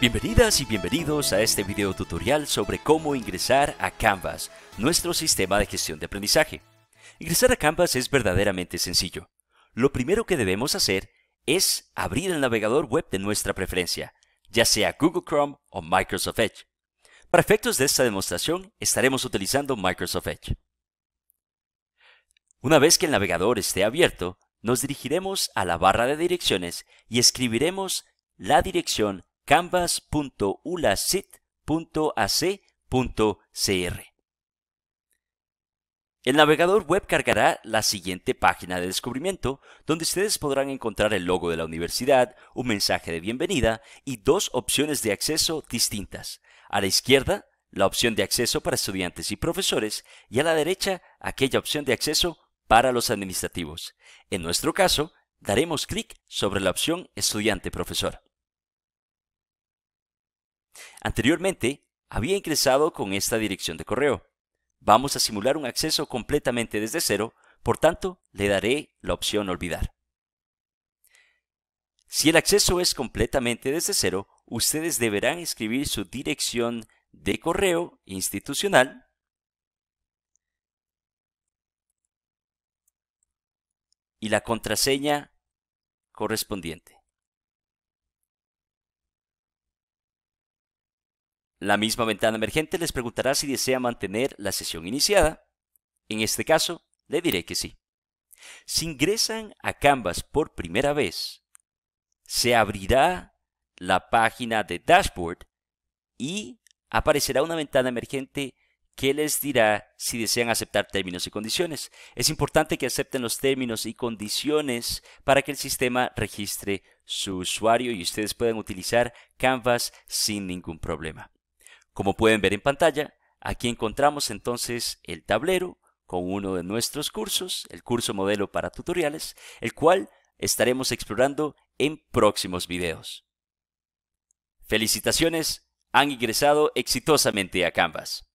Bienvenidas y bienvenidos a este video tutorial sobre cómo ingresar a Canvas, nuestro sistema de gestión de aprendizaje. Ingresar a Canvas es verdaderamente sencillo. Lo primero que debemos hacer es abrir el navegador web de nuestra preferencia, ya sea Google Chrome o Microsoft Edge. Para efectos de esta demostración, estaremos utilizando Microsoft Edge. Una vez que el navegador esté abierto, nos dirigiremos a la barra de direcciones y escribiremos la dirección canvas.ulacit.ac.cr. El navegador web cargará la siguiente página de descubrimiento, donde ustedes podrán encontrar el logo de la universidad, un mensaje de bienvenida y dos opciones de acceso distintas. A la izquierda, la opción de acceso para estudiantes y profesores, y a la derecha, aquella opción de acceso para los administrativos. En nuestro caso, daremos clic sobre la opción estudiante-profesor. Anteriormente, había ingresado con esta dirección de correo. Vamos a simular un acceso completamente desde cero, por tanto, le daré la opción olvidar. Si el acceso es completamente desde cero, ustedes deberán escribir su dirección de correo institucional y la contraseña correspondiente. La misma ventana emergente les preguntará si desea mantener la sesión iniciada. En este caso, le diré que sí. Si ingresan a Canvas por primera vez, se abrirá la página de Dashboard y aparecerá una ventana emergente que les dirá si desean aceptar términos y condiciones. Es importante que acepten los términos y condiciones para que el sistema registre su usuario y ustedes puedan utilizar Canvas sin ningún problema. Como pueden ver en pantalla, aquí encontramos entonces el tablero con uno de nuestros cursos, el curso modelo para tutoriales, el cual estaremos explorando en próximos videos. Felicitaciones, han ingresado exitosamente a Canvas.